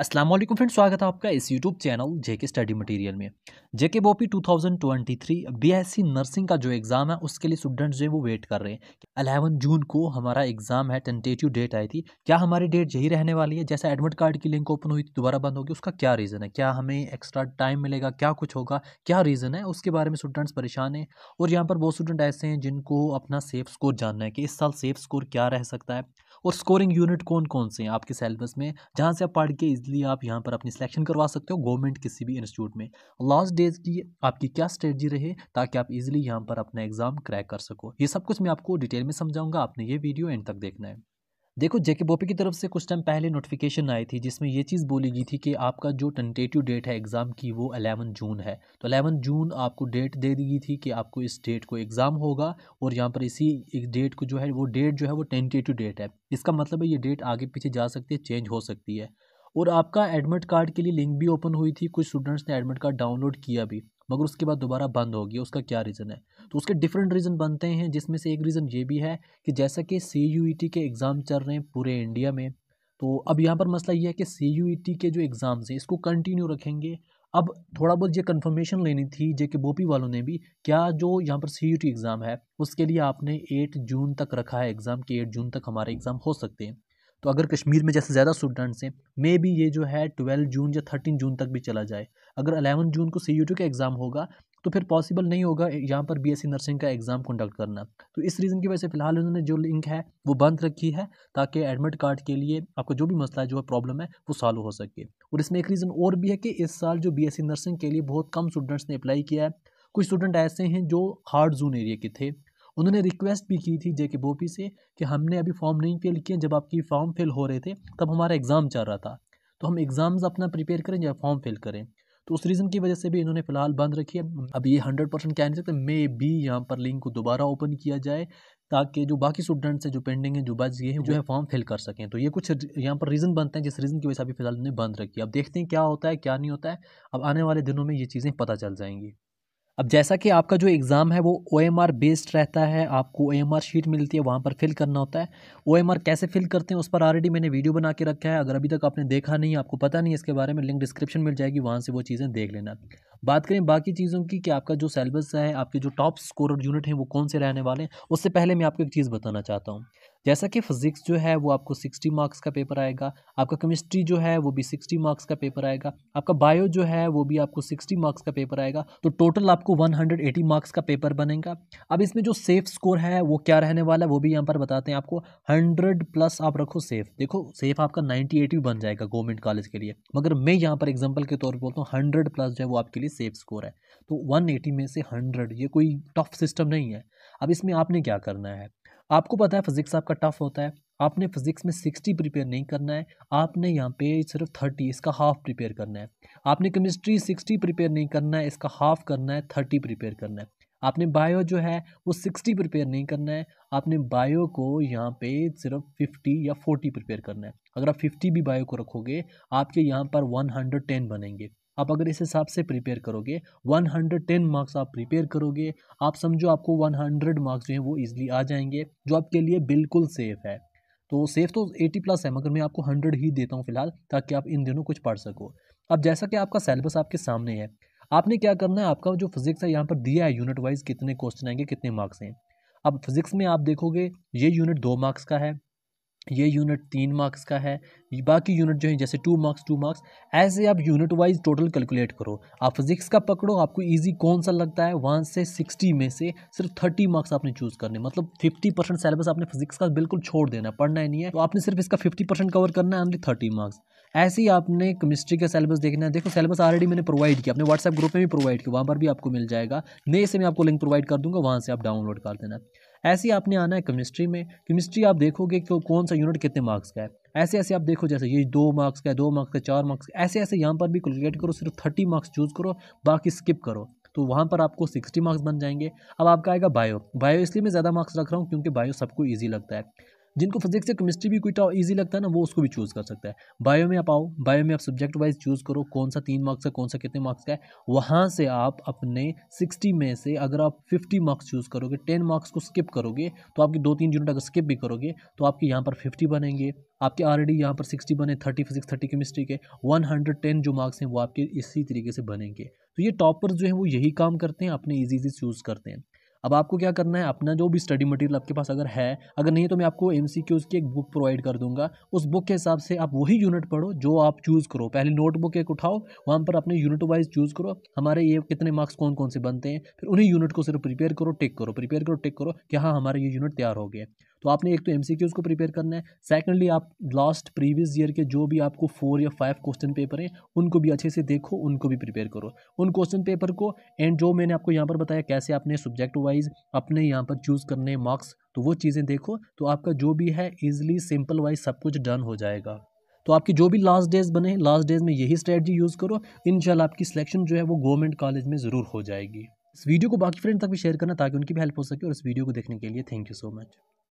Aslam friend स्वागत है आपका इस YouTube channel JK study material में जेके बी 2023 सी नर्सिंग का जो एग्ज़ाम है उसके लिए स्टूडेंट्स जो है वो वेट कर रहे हैं अलेवन जून को हमारा एग्ज़ाम है टेंटेटिव डेट आई थी क्या हमारी डेट यही रहने वाली है जैसे एडमिट कार्ड की लिंक ओपन हुई दोबारा बंद होगी उसका क्या रीज़न है क्या हमें एक्स्ट्रा टाइम मिलेगा क्या कुछ होगा क्या रीज़न है उसके बारे में स्टूडेंट्स परेशान हैं और यहाँ पर बहुत स्टूडेंट ऐसे हैं जिनको अपना सेफ स्कोर जानना है कि इस साल सेफ स्कोर क्या रह सकता है और स्कोरिंग यूनिट कौन कौन से हैं आपके सेलेबस में जहाँ से आप पढ़ के इजिली आप यहाँ पर अपनी सिलेक्शन करवा सकते हो गवर्नमेंट किसी भी इंस्टीट्यूट में लास्ट डेज की आपकी क्या स्ट्रेटजी रहे ताकि आप इजिली यहाँ पर अपना एग्ज़ाम क्रैक कर सको ये सब कुछ मैं आपको डिटेल में समझाऊंगा आपने ये वीडियो एंड तक देखना है देखो जेके बोपी की तरफ से कुछ टाइम पहले नोटिफिकेशन आई थी जिसमें ये चीज़ बोली गई थी कि आपका जो टेंटेटिव डेट है एग्ज़ाम की वो अलेवन जून है तो अलेवन जून आपको डेट दे दी गई थी कि आपको इस डेट को एग्ज़ाम होगा और यहाँ पर इसी डेट को जो है वो डेट जो है वो टेंटेटिव डेट है इसका मतलब है ये डेट आगे पीछे जा सकती है चेंज हो सकती है और आपका एडमिट कार्ड के लिए लिंक भी ओपन हुई थी कुछ स्टूडेंट्स ने एडमिट कार्ड डाउनलोड किया भी मगर उसके बाद दोबारा बंद हो गया उसका क्या रीज़न है तो उसके डिफरेंट रीज़न बनते हैं जिसमें से एक रीज़न ये भी है कि जैसा कि सी यू टी के एग्ज़ाम चल रहे हैं पूरे इंडिया में तो अब यहाँ पर मसला ये है कि सी यू टी के जो एग्ज़ाम्स हैं इसको कंटिन्यू रखेंगे अब थोड़ा बहुत ये कन्फर्मेशन लेनी थी जे के बोपी वालों ने भी क्या जो यहाँ पर सी एग्ज़ाम e है उसके लिए आपने एट जून तक रखा है एग्ज़ाम कि एट जून तक हमारे एग्ज़ाम हो सकते हैं तो अगर कश्मीर में जैसे ज़्यादा स्टूडेंट्स हैं मे भी ये जो है ट्वेल्व जून या थर्टीन जून तक भी चला जाए अगर अलेवन जून को सी यू का एग्ज़ाम होगा तो फिर पॉसिबल नहीं होगा यहाँ पर बीएससी नर्सिंग का एग्ज़ाम कंडक्ट करना तो इस रीज़न की वजह से फ़िलहाल उन्होंने जो लिंक है वो बंद रखी है ताकि एडमिट कार्ड के लिए आपको जो भी मसला है जो प्रॉब्लम है वो सॉल्व हो सके और इसमें एक रीज़न और भी है कि इस साल जो बी नर्सिंग के लिए बहुत कम स्टूडेंट्स ने अप्लाई किया है कुछ स्टूडेंट ऐसे हैं जो हार्ड जोन एरिया के थे उन्होंने रिक्वेस्ट भी की थी जे के बोपी से कि हमने अभी फॉर्म नहीं फिल किए जब आपकी फॉर्म फिल हो रहे थे तब हमारा एग्ज़ाम चल रहा था तो हम एग्ज़ाम्स अपना प्रिपेयर करें या फॉर्म फिल करें तो उस रीज़न की वजह से भी इन्होंने फ़िलहाल बंद रखी है अब ये हंड्रेड परसेंट कह नहीं सकते मे बी यहाँ पर लिंक को दोबारा ओपन किया जाए ताकि जो बाकी स्टूडेंट्स हैं जो पेंडिंग हैं जो बच गए हैं जो है फॉर्म फिल कर सकें तो ये कुछ यहाँ पर रीज़न बनते हैं जिस रीज़न की वजह से अभी फ़िलहाल ने बंद रखी अब देखते हैं क्या होता है क्या नहीं होता है अब आने वाले दिनों में ये चीज़ें पता चल जाएंगी अब जैसा कि आपका जो एग्ज़ाम है वो ओ एम आर बेस्ड रहता है आपको ओ एम आर शीट मिलती है वहाँ पर फिल करना होता है ओ एम आर कैसे फिल करते हैं उस पर ऑलरेडी मैंने वीडियो बना के रखा है अगर अभी तक आपने देखा नहीं आपको पता नहीं इसके बारे में लिंक डिस्क्रिप्शन मिल जाएगी वहाँ से वो चीज़ें देख लेना बात करें बाकी चीज़ों की कि आपका जो सेलेबस है आपके जो टॉप स्कोर यूनिट हैं वो कौन से रहने वाले हैं उससे पहले मैं आपको एक चीज़ बताना चाहता हूँ जैसा कि फिजिक्स जो है वो आपको सिक्सटी मार्क्स का पेपर आएगा आपका केमिस्ट्री जो है वो भी सिक्सटी मार्क्स का पेपर आएगा आपका बायो जो है वो भी आपको सिक्सटी मार्क्स का पेपर आएगा तो टोटल आपको वन हंड्रेड एटी मार्क्स का पेपर बनेगा अब इसमें जो सेफ स्कोर है वो क्या रहने वाला है वो भी यहाँ पर बताते हैं आपको हंड्रेड प्लस आप रखो सेफ देखो सेफ आपका नाइन्टी एट भी बन जाएगा गवर्नमेंट कॉलेज के लिए मगर मैं यहाँ पर एग्जाम्पल के तौर पर बोलता हूँ हंड्रेड प्लस जो है वो आपके लिए सेफ स्कोर है तो वन एटी में से हंड्रेड ये कोई टफ सिस्टम नहीं है अब इसमें आपने क्या करना है आपको पता है फिजिक्स आपका टफ होता है आपने फिजिक्स में सिक्सटी प्रिपेयर नहीं करना है आपने यहाँ पे सिर्फ थर्टी इसका हाफ प्रिपेयर करना है आपने केमिस्ट्री सिक्सटी प्रिपेयर नहीं करना है इसका हाफ करना है थर्टी प्रिपेयर करना है आपने बायो जो है वो सिक्सटी प्रिपेयर नहीं करना है आपने बायो को यहाँ पे सिर्फ फिफ्टी या फोर्टी प्रिपेयर करना है अगर आप फिफ्टी भी बायो को रखोगे आपके यहाँ पर वन हंड्रेड टेन बनेंगे आप अगर इस हिसाब से प्रिपेयर करोगे 110 मार्क्स आप प्रिपेयर करोगे आप समझो आपको 100 मार्क्स जो है वो ईजिली आ जाएंगे जो आपके लिए बिल्कुल सेफ़ है तो सेफ़ तो 80 प्लस है मगर मैं आपको 100 ही देता हूँ फिलहाल ताकि आप इन दिनों कुछ पढ़ सको अब जैसा कि आपका सेलेबस आपके सामने है आपने क्या करना है आपका जो फिज़िक्स है यहाँ पर दिया है यूनिट वाइज कितने क्वेश्चन आएंगे कितने मार्क्स हैं अब फिज़िक्स में आप देखोगे ये यूनिट दो मार्क्स का है ये यूनिट तीन मार्क्स का है बाकी यूनिट जो है जैसे टू मार्क्स टू मार्क्स ऐसे आप यूनिट वाइज टोटल कैलकुलेट करो आप फिजिक्स का पकड़ो आपको इजी कौन सा लगता है वन से सिक्सटी में से सिर्फ थर्टी मार्क्स आपने चूज़ करने मतलब फिफ्टी परसेंट सिलेबस आपने फिजिक्स का बिल्कुल छोड़ देना पढ़ना ही नहीं है तो आपने सिर्फ इसका फिफ्टी परसेंट कवर करना है ओनली थर्टी मार्क्स ऐसे ही आपने केमिस्ट्री का सिलेबस देखना है देखो सिलेबस ऑलरेडी मैंने प्रोवाइड किया अपने व्हाट्सएप ग्रुप में भी प्रोवाइड किया वहाँ पर भी आपको मिल जाएगा नए से मैं आपको लिंक प्रोवाइड कर दूँगा वहाँ से आप डाउनलोड कर देना ऐसे ही आपने आना है केमिस्ट्री में केमिस्ट्री आप देखोगे कि कौन सा यूनिट कितने मार्क्स का है ऐसे ऐसे आप देखो जैसे ये दो मार्क्स का है दो मार्क्स का चार मार्क्स ऐसे ऐसे यहाँ पर भी कैलकुलेट करो सिर्फ थर्टी मार्क्स चूज़ करो बाकी स्किप करो तो वहाँ पर आपको सिक्सटी मार्क्स बन जाएंगे अब आपका आएगा बायो बायो इसलिए मैं ज़्यादा मार्क्स रख रहा हूँ क्योंकि बायो सबको ईजी लगता है जिनको फिजिक्स या केमिस्ट्री भी कोई ईजी लगता है ना वो उसको भी चूज़ कर सकता है बायो में आप आओ बायो में आप सब्जेक्ट वाइज चूज़ करो कौन सा तीन मार्क्स है कौन सा कितने मार्क्स का है वहाँ से आप अपने सिक्सटी में से अगर आप फिफ्टी मार्क्स चूज़ करोगे टेन मार्क्स को स्किप करोगे तो आपकी दो तीन यूनिट अगर स्किप भी करोगे तो आपके यहाँ पर फिफ्टी बनेंगे आपके ऑलरेडी यहाँ पर सिक्सटी बने थर्टी फिजिक्स थर्टी केमिस्ट्री के वन हंड्रेड टेन जो मार्क्स हैं वो आपके इसी तरीके से बनेंगे तो ये टॉपर्स जो हैं वो यही काम करते हैं अपने ईजी ईजी चूज़ करते हैं अब आपको क्या करना है अपना जो भी स्टडी मटेरियल आपके पास अगर है अगर नहीं तो मैं आपको एम सी की एक बुक प्रोवाइड कर दूंगा उस बुक के हिसाब से आप वही यूनिट पढ़ो जो आप चूज़ करो पहले नोटबुक एक उठाओ वहाँ पर अपने यूनिट वाइज चूज़ करो हमारे ये कितने मार्क्स कौन कौन से बनते हैं फिर उन्हीं यूनिट को सिर्फ प्रिपेयर करो टिक करो प्रिपेयर करो टिक करो कि हाँ हमारे ये यूनिट तैयार हो गए तो आपने एक तो एम को प्रिपेयर करना है सेकेंडली आप लास्ट प्रीवियस ईयर के जो भी आपको फोर या फाइव क्वेश्चन पेपर हैं उनको भी अच्छे से देखो उनको भी प्रिपेयर करो उन क्वेश्चन पेपर को एंड जो मैंने आपको यहाँ पर बताया कैसे आपने सब्जेक्ट वाइज अपने यहाँ पर चूज़ करने मार्क्स तो वो चीज़ें देखो तो आपका जो भी है ईजिली सिंपल वाइज सब कुछ डन हो जाएगा तो आपकी जो भी लास्ट डेज बने लास्ट डेज में यही स्ट्रेटजी यूज़ करो इन आपकी सिलेक्शन जो है वो गवर्नमेंट कॉलेज में ज़रूर हो जाएगी इस वीडियो को बाकी फ्रेंड तक भी शेयर करना ताकि उनकी भी हेल्प हो सके और इस वीडियो को देखने के लिए थैंक यू सो मच